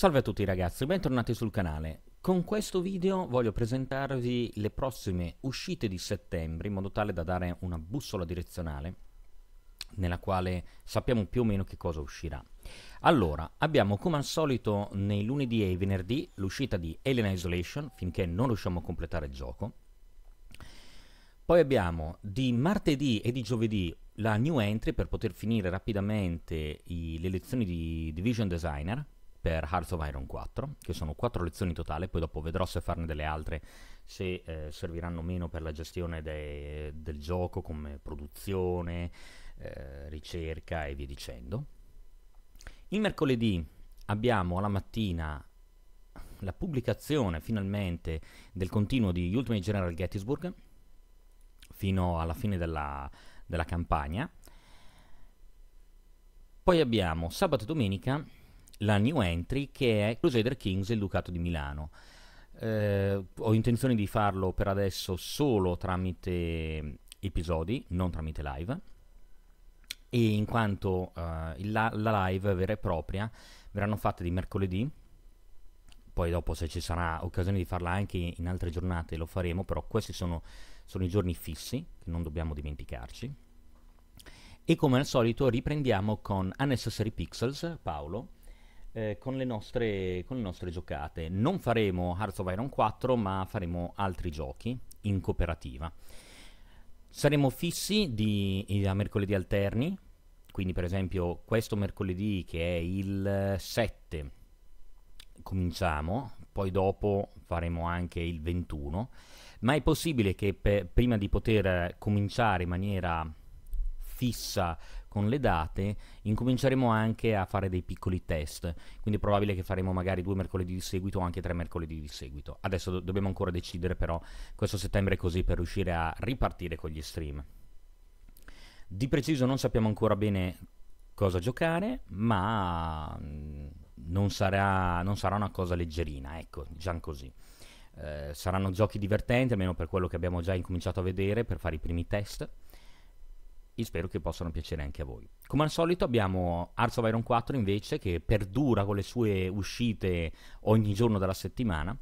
Salve a tutti ragazzi, bentornati sul canale. Con questo video voglio presentarvi le prossime uscite di settembre in modo tale da dare una bussola direzionale nella quale sappiamo più o meno che cosa uscirà. Allora, abbiamo come al solito nei lunedì e venerdì l'uscita di Alien Isolation finché non riusciamo a completare il gioco. Poi abbiamo di martedì e di giovedì la new entry per poter finire rapidamente i, le lezioni di Division Designer per Hearts of Iron 4, che sono 4 lezioni in totale, poi dopo vedrò se farne delle altre, se eh, serviranno meno per la gestione de- del gioco come produzione, eh, ricerca e via dicendo. Il mercoledì abbiamo alla mattina la pubblicazione finalmente del continuo di Ultimate General Gettysburg fino alla fine della, della campagna. Poi abbiamo sabato e domenica la new entry che è Crusader Kings e il Ducato di Milano. Eh, ho intenzione di farlo per adesso solo tramite episodi, non tramite live. E in quanto eh, la, la, live vera e propria verranno fatte di mercoledì, poi dopo se ci sarà occasione di farla anche in altre giornate lo faremo, però questi sono, sono i giorni fissi che non dobbiamo dimenticarci. E come al solito riprendiamo con Unnecessary Pixels, Paolo, eh, con, le nostre, con le nostre giocate. Non faremo Hearts of Iron 4, ma faremo altri giochi in cooperativa. Saremo fissi di, di, a mercoledì alterni, quindi per esempio questo mercoledì che è il 7 cominciamo, poi dopo faremo anche il 21, ma è possibile che pe- prima di poter cominciare in maniera fissa con le date, incominceremo anche a fare dei piccoli test, quindi è probabile che faremo magari due mercoledì di seguito o anche tre mercoledì di seguito. Adesso do- dobbiamo ancora decidere però questo settembre così per riuscire a ripartire con gli stream. Di preciso non sappiamo ancora bene cosa giocare, ma mm, non sarà, non sarà una cosa leggerina, ecco, già così. Eh, saranno giochi divertenti, almeno per quello che abbiamo già incominciato a vedere, per fare i primi test io spero che possano piacere anche a voi. Come al solito abbiamo Arts of Iron 4 invece che perdura con le sue uscite ogni giorno della settimana.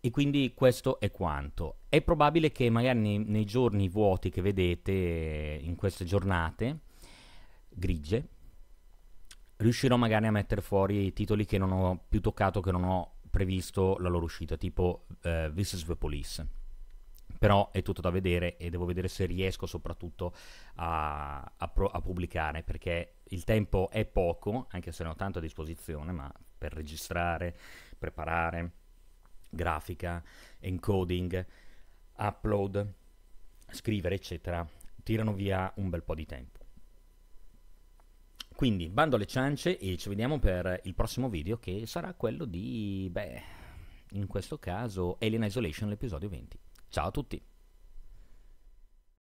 E quindi questo è quanto. È probabile che magari nei, nei giorni vuoti che vedete in queste giornate grigie riuscirò magari a mettere fuori i titoli che non ho più toccato, che non ho previsto la loro uscita, tipo eh, This is the Police però è tutto da vedere e devo vedere se riesco soprattutto a, a, pro, a pubblicare perché il tempo è poco, anche se ne ho tanto a disposizione, ma per registrare, preparare, grafica, encoding, upload, scrivere, eccetera, tirano via un bel po' di tempo. Quindi bando alle ciance e ci vediamo per il prossimo video che sarà quello di, beh, in questo caso Alien Isolation, l'episodio 20. Ciao a tutti!